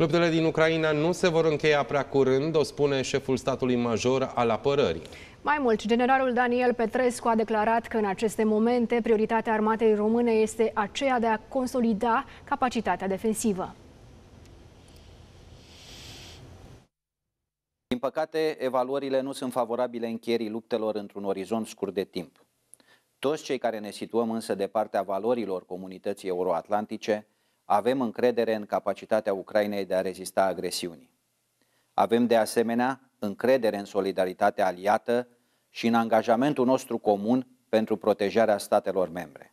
Luptele din Ucraina nu se vor încheia prea curând, o spune șeful statului major al apărării. Mai mult, generalul Daniel Petrescu a declarat că în aceste momente prioritatea armatei române este aceea de a consolida capacitatea defensivă. Din păcate, evaluările nu sunt favorabile încheierii luptelor într-un orizont scurt de timp. Toți cei care ne situăm însă de partea valorilor comunității euroatlantice avem încredere în capacitatea Ucrainei de a rezista agresiunii. Avem de asemenea încredere în solidaritatea aliată și în angajamentul nostru comun pentru protejarea statelor membre.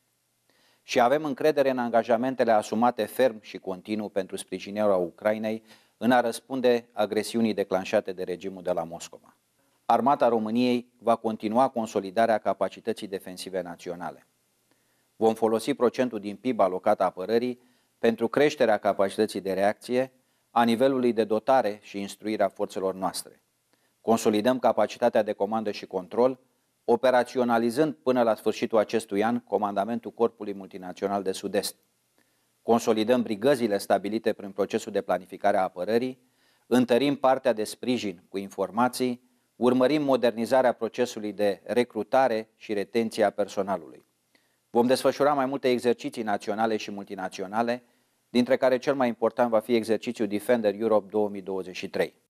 Și avem încredere în angajamentele asumate ferm și continuu pentru sprijinirea Ucrainei în a răspunde agresiunii declanșate de regimul de la Moscova. Armata României va continua consolidarea capacității defensive naționale. Vom folosi procentul din PIB alocat apărării pentru creșterea capacității de reacție, a nivelului de dotare și instruirea forțelor noastre. Consolidăm capacitatea de comandă și control, operaționalizând până la sfârșitul acestui an comandamentul Corpului Multinațional de Sud-Est. Consolidăm brigăzile stabilite prin procesul de planificare a apărării, întărim partea de sprijin cu informații, urmărim modernizarea procesului de recrutare și retenție a personalului. Vom desfășura mai multe exerciții naționale și multinaționale, dintre care cel mai important va fi exercițiul Defender Europe 2023.